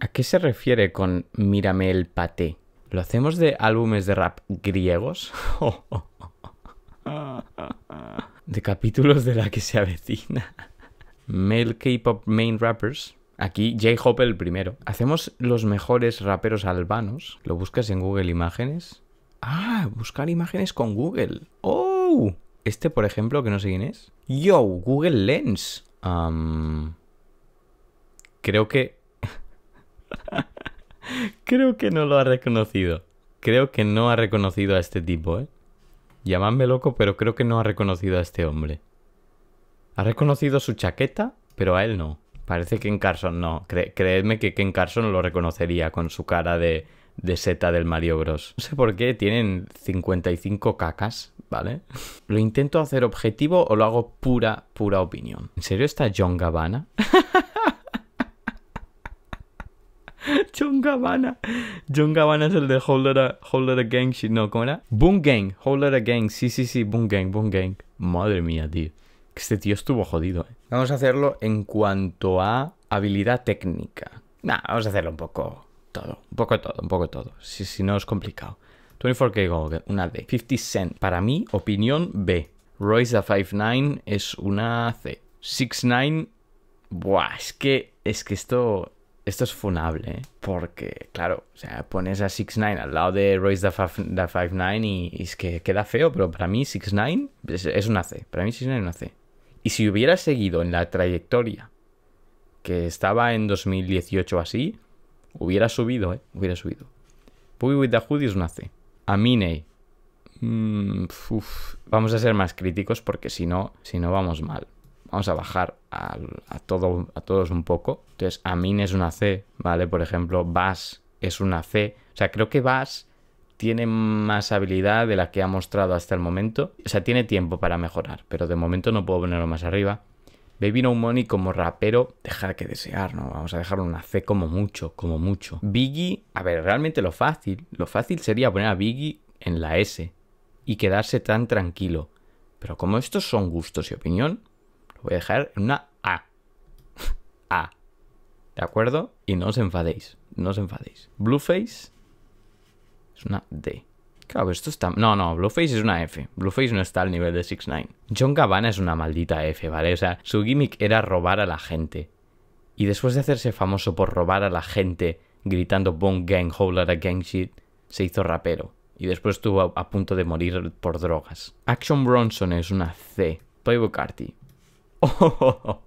¿A qué se refiere con mírame el pate? ¿Lo hacemos de álbumes de rap griegos? de capítulos de la que se avecina. Male K-pop main rappers. Aquí j hope el primero. Hacemos los mejores raperos albanos. ¿Lo buscas en Google Imágenes? Ah, buscar imágenes con Google. ¡Oh! Este, por ejemplo, que no sé quién es. Yo, Google Lens. creo que... creo que no lo ha reconocido. Creo que no ha reconocido a este tipo, ¿eh? Llamadme loco, pero creo que no ha reconocido a este hombre. Ha reconocido su chaqueta, pero a él no. Parece que en Carson no. creedme que Ken Carson lo reconocería con su cara de, de seta del Mario Bros. No sé por qué tienen 55 cacas ¿vale? ¿Lo intento hacer objetivo o lo hago pura, pura opinión? ¿En serio está John Gabbana? John Gabbana. John Gabbana es el de Holder a, Holder a Gang. No, ¿cómo era? Boom Gang. Holder a Gang. Sí, sí, sí. Boom Gang, Boom Gang. Madre mía, tío. Este tío estuvo jodido, ¿eh? Vamos a hacerlo en cuanto a habilidad técnica. Nah, vamos a hacerlo un poco todo. Un poco todo, un poco todo. si no es complicado. 24K gold una D. 50 Cent, para mí opinión, B. Royce da 59 es una C. 69, buah, es que, es que esto, esto es funable, ¿eh? porque, claro, o sea, pones a 69 al lado de Royce da 59 y, es que queda feo, pero para mí 69 es, es una C, para mí 69 es una C. Y si hubiera seguido en la trayectoria que estaba en 2018 así, hubiera subido, ¿eh? Hubiera subido. Puy with the Hoodie es una C a mm, vamos a ser más críticos porque si no, si no vamos mal. Vamos a bajar a, a todos un poco. Entonces, Amin es una C, ¿vale? Por ejemplo, Bass es una C. O sea, creo que Bass tiene más habilidad de la que ha mostrado hasta el momento. O sea, tiene tiempo para mejorar, pero de momento no puedo ponerlo más arriba. Baby No Money como rapero dejar que desear, ¿no? Vamos a dejarlo una C como mucho, como mucho. Biggie, a ver, realmente lo fácil, lo fácil sería poner a Biggie en la S y quedarse tan tranquilo. Pero como estos son gustos y opinión, lo voy a dejar en una A. a. ¿De acuerdo? Y no os enfadéis, no os enfadéis. Blueface es una D. Claro, esto está... No, no, Blueface es una F. Blueface no está al nivel de 6 9 John Cabana es una maldita F, ¿vale? O sea, su gimmick era robar a la gente. Y después de hacerse famoso por robar a la gente gritando Bone Gang, lot a Gang Shit, se hizo rapero. Y después estuvo a, punto de morir por drogas. Action Bronson es una C. Toy Carti. Oh, oh, oh,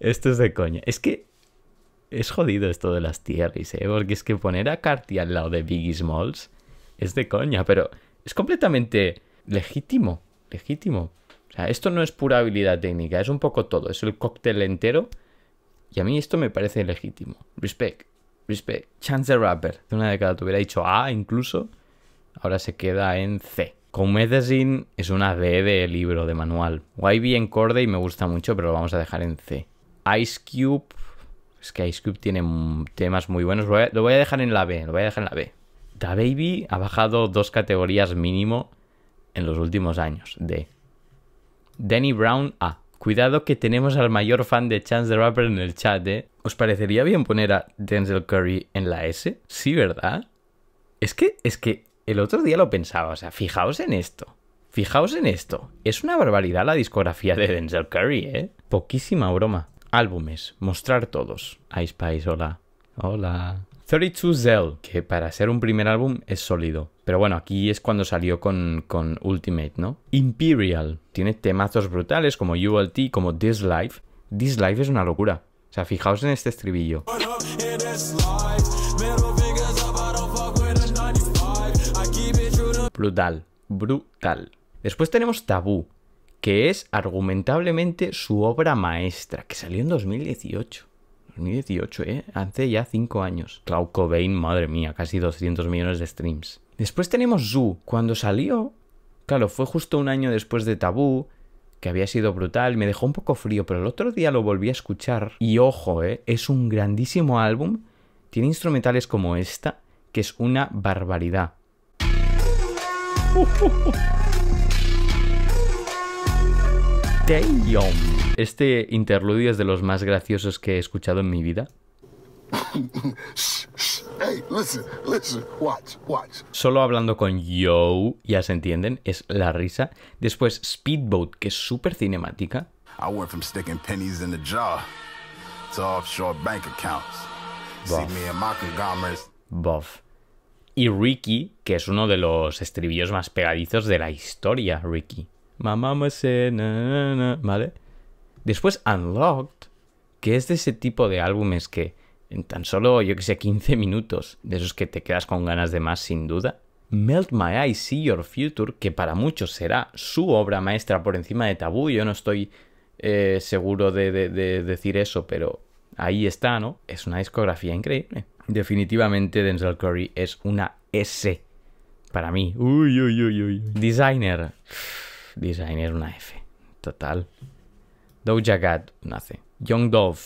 esto es de coña. Es que es jodido esto de las tierras, ¿eh? Porque es que poner a Carty al lado de Biggie Smalls es de coña, pero es completamente legítimo, legítimo. O sea, esto no es pura habilidad técnica, es un poco todo, es el cóctel entero. Y a mí esto me parece legítimo. Respect, respect. Chance the Rapper, de una década te hubiera dicho A incluso, ahora se queda en C. Con Medicine es una D de libro, de manual. YB en y me gusta mucho, pero lo vamos a dejar en C. Ice Cube es que Ice Cube tiene temas muy buenos. Lo voy, a, dejar en la B, lo voy a dejar en la B. Da Baby ha bajado dos categorías mínimo en los últimos años. D. Danny Brown A. Cuidado que tenemos al mayor fan de Chance the Rapper en el chat, ¿eh? ¿Os parecería bien poner a Denzel Curry en la S? Sí, ¿verdad? Es que, es que el otro día lo pensaba, o sea, fijaos en esto. Fijaos en esto. Es una barbaridad la discografía de Denzel Curry, ¿eh? Poquísima broma. Álbumes, mostrar todos. Ice Spice, hola. Hola. 32 Zell, que para ser un primer álbum es sólido. Pero bueno, aquí es cuando salió con, con Ultimate, ¿no? Imperial, tiene temazos brutales como ULT, como This Life. This Life es una locura. O sea, fijaos en este estribillo. Brutal, brutal. Después tenemos Tabú, que es argumentablemente su obra maestra, que salió en 2018. 2018, ¿eh? Hace ya cinco años. Cloud Cobain, madre mía, casi 200 millones de streams. Después tenemos Zoo. Cuando salió, claro, fue justo un año después de Tabú, que había sido brutal, me dejó un poco frío, pero el otro día lo volví a escuchar. Y ojo, ¿eh? Es un grandísimo álbum. Tiene instrumentales como esta, que es una barbaridad. Este interludio es de los más graciosos que he escuchado en mi vida. Solo hablando con Yo, ya se entienden, es la risa. Después Speedboat, que es súper cinemática. Y Ricky, que es uno de los estribillos más pegadizos de la historia, Ricky. Mamá sé, ¿vale? Después Unlocked, que es de ese tipo de álbumes que en tan solo, yo que sé, 15 minutos, de esos que te quedas con ganas de más sin duda. Melt My Eyes, See Your Future, que para muchos será su obra maestra por encima de Tabú, yo no estoy eh, seguro de, de decir eso, pero ahí está, ¿no? Es una discografía increíble. Definitivamente Denzel Curry es una S para mí. Uy, uy, uy, uy. Designer. Designer, una F. Total. Doja Cat, una C. Young Dove.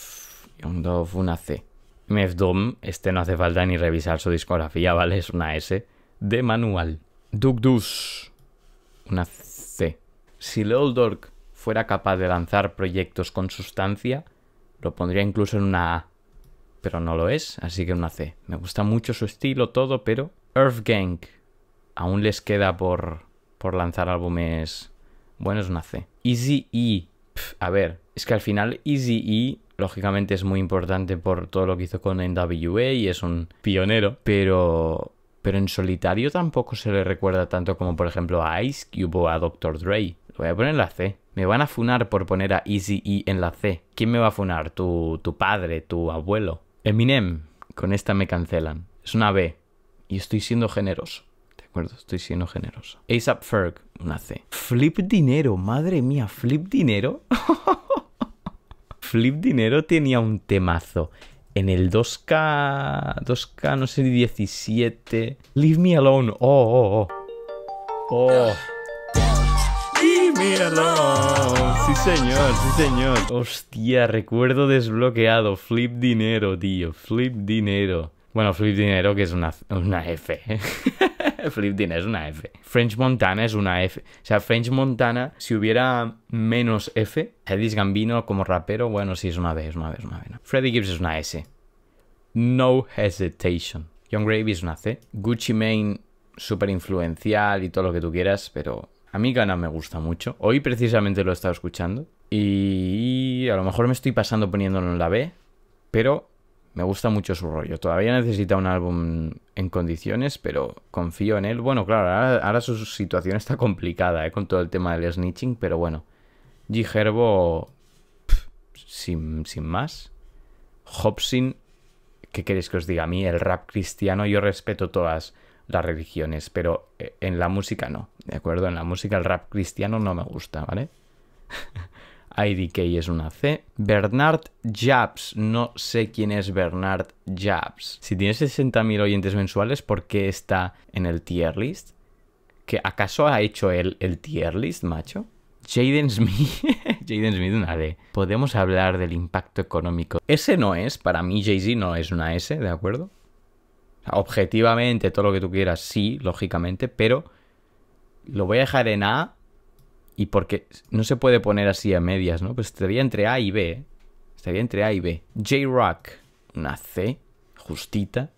Young Dove, una C. MF este no hace falta ni revisar su discografía, ¿vale? Es una S. De manual. Duke una C. Si Lol Dork fuera capaz de lanzar proyectos con sustancia, lo pondría incluso en una A. Pero no lo es, así que una C. Me gusta mucho su estilo, todo, pero. Earth Gang. Aún les queda por, por lanzar álbumes bueno, es una C. Easy E. a ver, es que al final Easy E lógicamente es muy importante por todo lo que hizo con NWA y es un pionero, pero pero en solitario tampoco se le recuerda tanto como por ejemplo a Ice Cube o a Dr. Dre. Lo voy a poner en la C. Me van a funar por poner a Easy E en la C. ¿Quién me va a funar? ¿Tu, tu padre? ¿Tu abuelo? Eminem. Con esta me cancelan. Es una B. Y estoy siendo generoso estoy siendo generoso. ASAP Ferg, una C. Flip Dinero, madre mía, Flip Dinero. Flip Dinero tenía un temazo. En el 2K, 2K, no sé, 17. Leave me alone. Oh, oh, oh, oh. Leave me alone. Sí, señor, sí, señor. Hostia, recuerdo desbloqueado. Flip Dinero, tío. Flip Dinero. Bueno, Flip Dinero, que es una, una F. ¿eh? Flipdina es una F. French Montana es una F. O sea, French Montana, si hubiera menos F, Edis Gambino como rapero, bueno, sí, es una B, es una B, es una B. Freddie Gibbs es una S. No Hesitation. Young Gravy es una C. Gucci Mane, súper influencial y todo lo que tú quieras, pero a mí Gana me gusta mucho. Hoy precisamente lo he estado escuchando. Y a lo mejor me estoy pasando poniéndolo en la B, pero me gusta mucho su rollo. Todavía necesita un álbum en condiciones, pero confío en él. Bueno, claro, ahora, su situación está complicada ¿eh? con todo el tema del snitching, pero bueno. G Herbo, sin, sin más. Hobson, ¿qué queréis que os diga? A mí el rap cristiano, yo respeto todas las religiones, pero eh, en la música no, ¿de acuerdo? En la música el rap cristiano no me gusta, ¿vale? IDK es una C. Bernard Jabs, no sé quién es Bernard Jabs. Si tiene 60.000 oyentes mensuales, ¿por qué está en el tier list? ¿Que acaso ha hecho él el tier list, macho? Jaden Smith, Jaden Smith una D. Podemos hablar del impacto económico. Ese no es, para mí Jay-Z no es una S, ¿de acuerdo? Objetivamente, todo lo que tú quieras, sí, lógicamente, pero lo voy a dejar en A y porque no se puede poner así a medias, ¿no? Pues estaría entre A y B. ¿eh? Estaría entre A y B. J-Rock, una C, justita.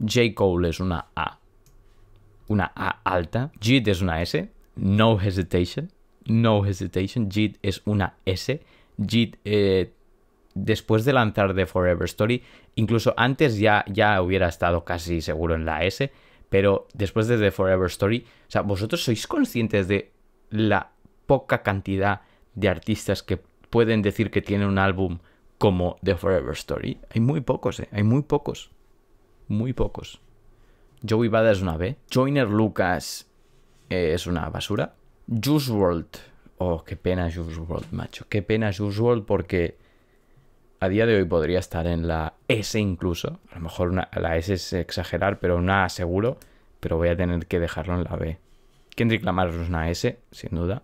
J. Cole es una A. Una A alta. JIT es una S. No hesitation. No hesitation. JIT es una S. JIT, eh, después de lanzar The Forever Story, incluso antes ya, ya hubiera estado casi seguro en la S, pero después de The Forever Story, o sea, vosotros sois conscientes de la poca cantidad de artistas que pueden decir que tienen un álbum como The Forever Story. Hay muy pocos, ¿eh? hay muy pocos. Muy pocos. Joey Bada es una B. Joyner Lucas eh, es una basura. Juice World. Oh, qué pena Juice World, macho. Qué pena Juice World porque a día de hoy podría estar en la S incluso. A lo mejor la S es exagerar, pero una A seguro. Pero voy a tener que dejarlo en la B. Kendrick Lamar es una S, sin duda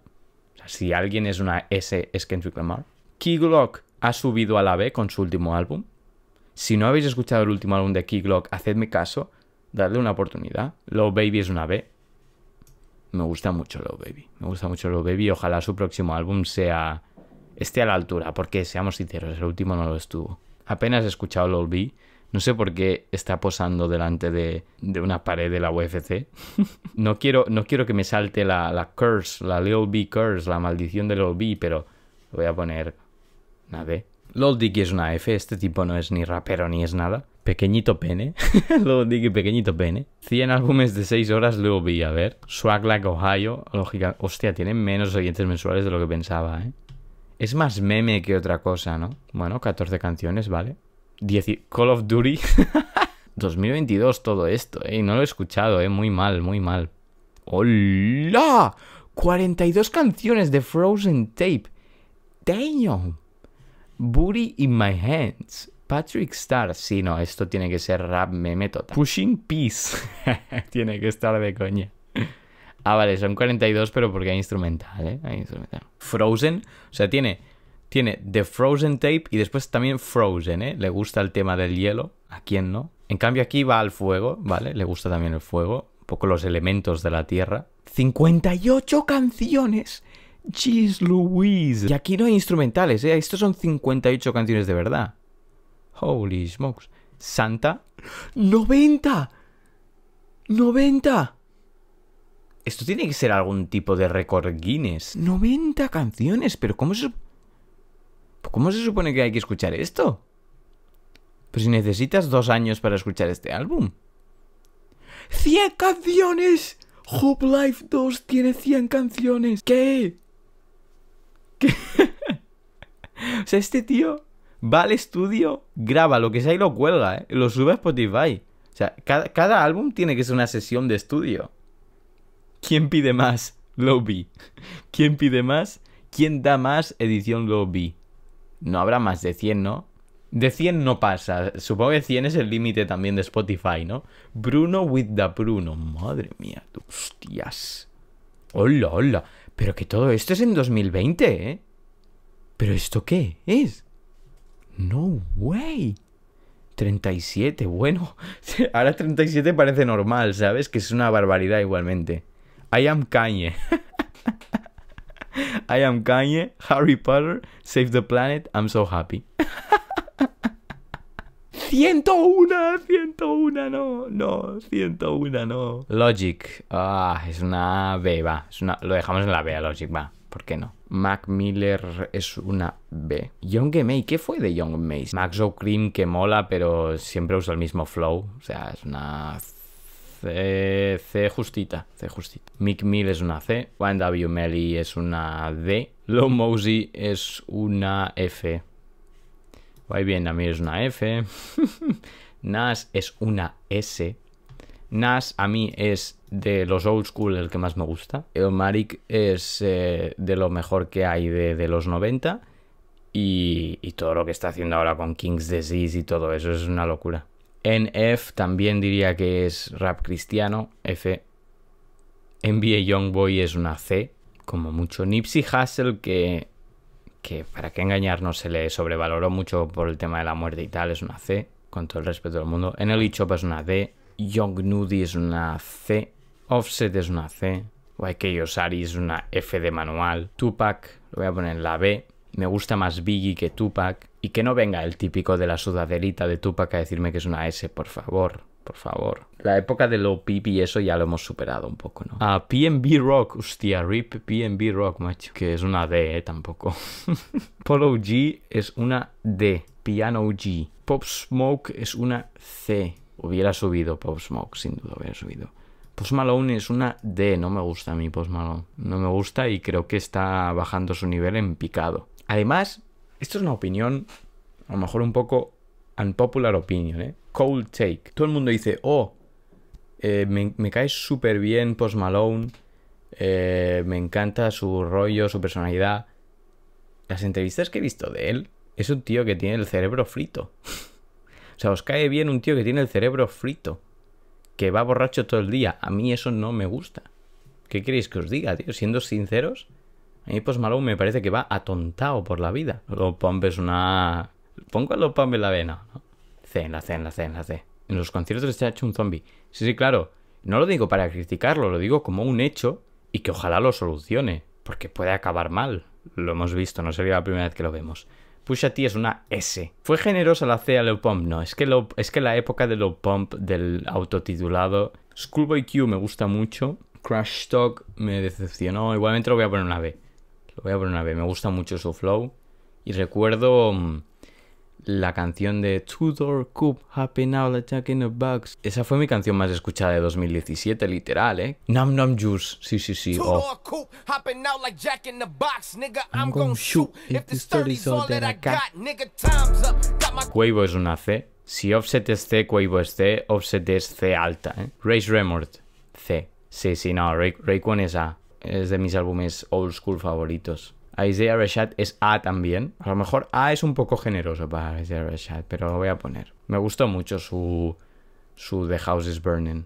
si alguien es una S, es Kendrick Lamar. Key Glock ha subido a la B con su último álbum. Si no habéis escuchado el último álbum de Key Glock, hacedme caso, dadle una oportunidad. Low Baby es una B. Me gusta mucho Low Baby. Me gusta mucho Low Baby. Ojalá su próximo álbum sea. esté a la altura, porque seamos sinceros, el último no lo estuvo. Apenas he escuchado Low B no sé por qué está posando delante de, una pared de la UFC. no, quiero, no quiero que me salte la, curse, la Lil B curse, la maldición de Lil B, pero voy a poner una D. Lol Dicky es una F, este tipo no es ni rapero ni es nada. Pequeñito pene. Lol Dicky, pequeñito pene. 100 álbumes de 6 horas, Lil B, a ver. Swag Like Ohio, lógica. Hostia, tiene menos oyentes mensuales de lo que pensaba, ¿eh? Es más meme que otra cosa, ¿no? Bueno, 14 canciones, ¿vale? Call of Duty. 2022 todo esto, ¿eh? No lo he escuchado, ¿eh? Muy mal, muy mal. ¡Hola! 42 canciones de Frozen Tape. Damn. Booty in my hands. Patrick Star. Sí, no, esto tiene que ser rap me total. Pushing Peace. tiene que estar de coña. Ah, vale, son 42, pero porque hay instrumental, ¿eh? Hay instrumental. Frozen, o sea, tiene tiene The Frozen Tape y después también Frozen, ¿eh? Le gusta el tema del hielo. ¿A quién no? En cambio aquí va al fuego, ¿vale? Le gusta también el fuego. Un poco los elementos de la tierra. 58 canciones. Jeez Louise. Y aquí no hay instrumentales, ¿eh? Estos son 58 canciones de verdad. Holy smokes. Santa. ¡90! ¡90! Esto tiene que ser algún tipo de récord Guinness. 90 canciones, pero ¿cómo se ¿Cómo se supone que hay que escuchar esto? Pues si necesitas dos años para escuchar este álbum. ¡Cien canciones! Hope Life 2 tiene 100 canciones. ¿Qué? ¿Qué? o sea, este tío va al estudio, graba lo que sea y lo cuelga, ¿eh? lo sube a Spotify. O sea, cada, cada, álbum tiene que ser una sesión de estudio. ¿Quién pide más? Lobby. ¿Quién pide más? ¿Quién da más edición Lobby? no habrá más de 100, ¿no? De 100 no pasa. Supongo que 100 es el límite también de Spotify, ¿no? Bruno with the Bruno. Madre mía, tú. hostias. Hola, hola. Pero que todo esto es en 2020, ¿eh? ¿Pero esto qué es? No way. 37, bueno. Ahora 37 parece normal, ¿sabes? Que es una barbaridad igualmente. I am Kanye. I am Kanye, Harry Potter, Save the Planet, I'm so happy. 101, 101, no, no, 101, no. Logic, ah, es una B, va, es una, lo dejamos en la B, Logic, va, ¿por qué no? Mac Miller es una B. Young May, ¿qué fue de Young May? Max Cream que mola, pero siempre usa el mismo flow, o sea, es una C, justita, C justita. Mick Mill es una C, W Melly es una D, Low Mosey es una F. Va bien, A mí es una F. Nas es una S. Nas a mí es de los old school el que más me gusta. El Marik es eh, de lo mejor que hay de, los 90. Y, y, todo lo que está haciendo ahora con King's Disease y todo eso es una locura. NF F también diría que es rap cristiano, F. NBA Youngboy es una C, como mucho. Nipsey Hussle, que, que para qué engañarnos, se le sobrevaloró mucho por el tema de la muerte y tal, es una C, con todo el respeto del mundo. el Chop es una D, Young Nudie es una C, Offset es una C, YK Osari es una F de manual, Tupac, lo voy a poner en la B, me gusta más Biggie que Tupac. Y que no venga el típico de la sudaderita de Tupac a decirme que es una S, por favor. Por favor. La época de lo y eso ya lo hemos superado un poco, ¿no? Ah, PNB Rock. Hostia, RIP PNB Rock, macho. Que es una D, ¿eh? Tampoco. Polo G es una D. Piano G. Pop Smoke es una C. Hubiera subido Pop Smoke, sin duda hubiera subido. Post Malone es una D, no me gusta a mí Post Malone. No me gusta y creo que está bajando su nivel en picado. Además, esto es una opinión, a lo mejor un poco unpopular opinion, ¿eh? Cold take. Todo el mundo dice, oh, eh, me, cae súper bien Post Malone, eh, me encanta su rollo, su personalidad. Las entrevistas que he visto de él, es un tío que tiene el cerebro frito. o sea, os cae bien un tío que tiene el cerebro frito, que va borracho todo el día. A mí eso no me gusta. ¿Qué queréis que os diga, tío? Siendo sinceros, y pues Malone me parece que va atontado por la vida. Lo Pump es una... Pongo a Lo Pump en la vena. ¿no? C, la C, en la C, en la C. En los conciertos se ha hecho un zombie. Sí, sí, claro. No lo digo para criticarlo, lo digo como un hecho y que ojalá lo solucione. Porque puede acabar mal. Lo hemos visto, no sería la primera vez que lo vemos. Pusha T es una S. ¿Fue generosa la C a Lo Pump? No, es que, es que la época de Lo Pump, del autotitulado. Schoolboy Q me gusta mucho. Crash Talk me decepcionó. Igualmente lo voy a poner una B. Lo voy a poner una vez, me gusta mucho su flow. Y recuerdo mm, la canción de Tudor Coop, Happy Now Jack in the Box. Esa fue mi canción más escuchada de 2017, literal, ¿eh? Nam Nam Juice, sí, sí, sí. Oh. Quavo es una C. Si Offset es C, Quavo es C. Offset es C alta, ¿eh? Race Remord, C. Sí, sí, no, Ray Rayquan es A es de mis álbumes old school favoritos. Isaiah Rashad es A también. A lo mejor A es un poco generoso para Isaiah Rashad, pero lo voy a poner. Me gustó mucho su, su The House is Burning.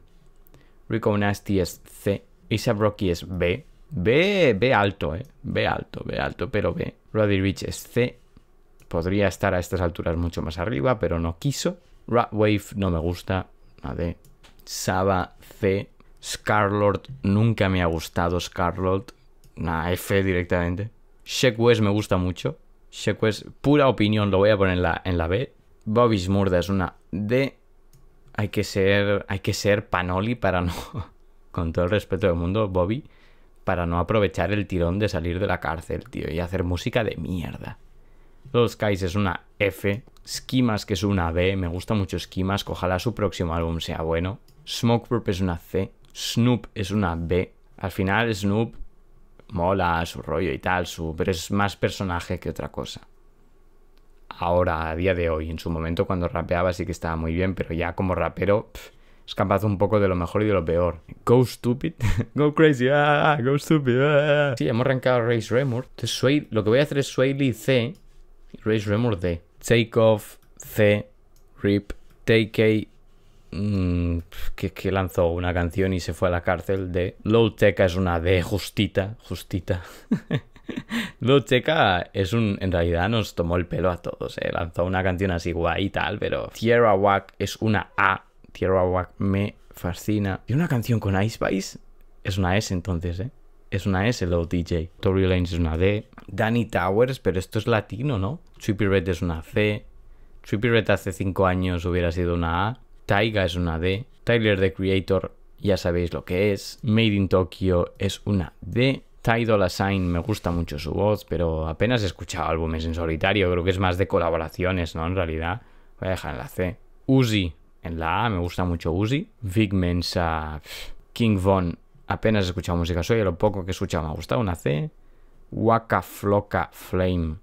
Rico Nasty es C. Isa Rocky es B. B, B alto, ¿eh? B alto, B alto, pero B. Roddy Rich es C. Podría estar a estas alturas mucho más arriba, pero no quiso. Rat Wave no me gusta. A D. Saba C. Scarlord nunca me ha gustado. Scarlord, una F directamente. Sheck West me gusta mucho. Sheck pura opinión, lo voy a poner en la, en la B. Bobby Smurda es una D. Hay que ser, hay que ser panoli para no, con todo el respeto del mundo, Bobby, para no aprovechar el tirón de salir de la cárcel, tío, y hacer música de mierda. Los Skies es una F. Skimas, que es una B. Me gusta mucho Skimas. Ojalá su próximo álbum sea bueno. Smoke Purp es una C. Snoop es una B. Al final Snoop mola su rollo y tal, pero es más personaje que otra cosa. Ahora, a día de hoy, en su momento cuando rapeaba sí que estaba muy bien, pero ya como rapero es capaz un poco de lo mejor y de lo peor. Go stupid, go crazy, ah, go stupid. Ah. Sí, hemos arrancado Race Remor. Este lo que voy a hacer es Swaley C y Race Remor D. Take off C, Rip, take A Mm, que, lanzó una canción y se fue a la cárcel de Low Tech es una D justita, justita. Low Tech es un, en realidad nos tomó el pelo a todos, eh. lanzó una canción así guay y tal, pero Tierra Wack es una A, Tierra Wack me fascina. Y una canción con Ice Spice es una S entonces, ¿eh? es una S, Low DJ. Tory Lane es una D. Danny Towers, pero esto es latino, ¿no? Trippy Red es una C. Trippy Red hace 5 años hubiera sido una A. Taiga es una D, Tyler the Creator ya sabéis lo que es, Made in Tokyo es una D, Tidal Assign, Sign me gusta mucho su voz, pero apenas he escuchado álbumes en solitario, creo que es más de colaboraciones, ¿no? En realidad, voy a dejar en la C. Uzi en la A, me gusta mucho Uzi. Big Mensa, King Von, apenas he escuchado música soy, lo poco que he escuchado me ha gustado, una C. Waka Floca Flame.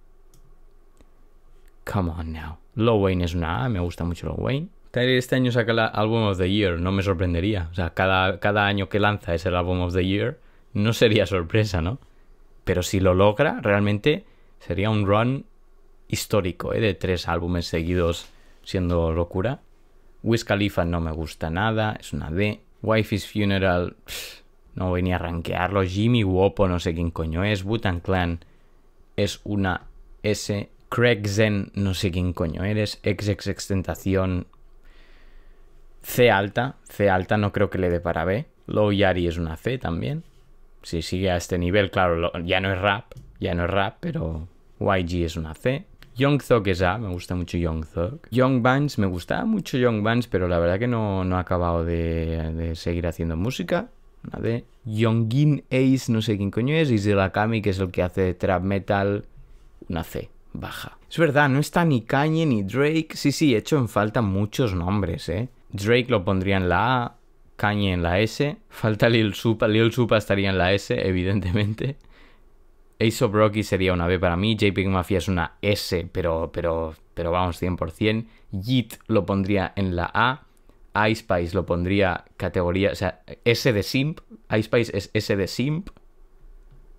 Come on now. Low Wayne es una A, me gusta mucho Low Wayne. Este, este año saca el Album of the Year, no me sorprendería. O sea, cada, cada año que lanza es el Album of the Year, no sería sorpresa, ¿no? Pero si lo logra, realmente sería un run histórico, ¿eh? De tres álbumes seguidos siendo locura. Wiz Khalifa no me gusta nada, es una D. Wife is Funeral, no venía a rankearlo. Jimmy Wopo, no sé quién coño es. Butan Clan es una S. Craig Zen, no sé quién coño eres. XXX Extentación. C alta, C alta no creo que le dé para B. Low Yari es una C también. Si sigue a este nivel, claro, ya no es rap, ya no es rap, pero YG es una C. Young Thug es A, me gusta mucho Young Thug. Young Bands, me gustaba mucho Young Bands, pero la verdad que no, ha acabado de, seguir haciendo música. Una D. Youngin Ace, no sé quién coño es. Y Zilakami, que es el que hace trap metal, una C, baja. Es verdad, no está ni Kanye ni Drake. Sí, sí, he hecho en falta muchos nombres, ¿eh? Drake lo pondría en la A, Kanye en la S, falta Lil Supa, Lil Supa estaría en la S, evidentemente. Ace of Rocky sería una B para mí, JPEG Mafia es una S, pero, pero, pero vamos, 100%. Yeet lo pondría en la A, Ice Spice lo pondría categoría, o sea, S de Simp, Spice es S de Simp.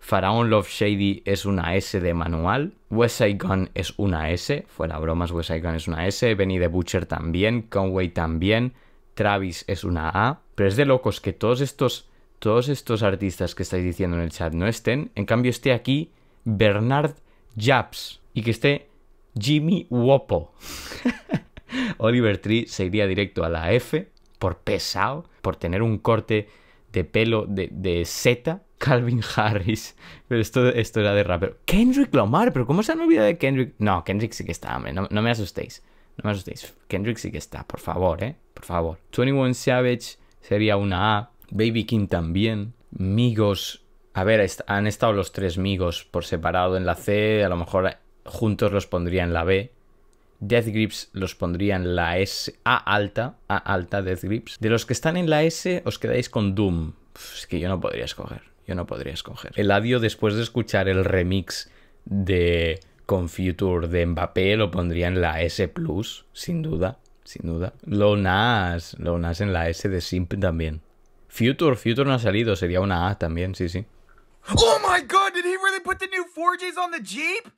Faraón Love Shady es una S de manual. West Side es una S. Fuera bromas, West Side es una S. Benny the Butcher también. Conway también. Travis es una A. Pero es de locos que todos estos, todos estos artistas que estáis diciendo en el chat no estén. En cambio, esté aquí Bernard Japs. Y que esté Jimmy Wopo. Oliver Tree se iría directo a la F por pesado, por tener un corte de pelo de, de Z, Calvin Harris. Pero esto, esto era de rapero. Kendrick Lamar, pero ¿cómo se han olvidado de Kendrick? No, Kendrick sí que está, no, no me asustéis. No me asustéis. Kendrick sí que está, por favor, ¿eh? Por favor. 21 Savage sería una A. Baby King también. Migos. A ver, han estado los tres Migos por separado en la C. A lo mejor juntos los pondría en la B. Death Grips los pondría en la S, A alta, A alta, Death Grips. De los que están en la S, os quedáis con Doom. es que yo no podría escoger, yo no podría escoger. El después de escuchar el remix de Future de Mbappé lo pondría en la S+, sin duda, sin duda. Lo Lonas en la S de Simp también. Future, Future no ha salido, sería una A también, sí, sí. Oh my god, did he really put the new 4Gs on the Jeep?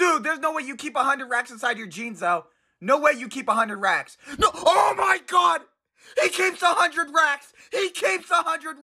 Dude, there's no way you keep 100 racks inside your jeans, though. No way you keep 100 racks. No. Oh my God. He keeps 100 racks. He keeps 100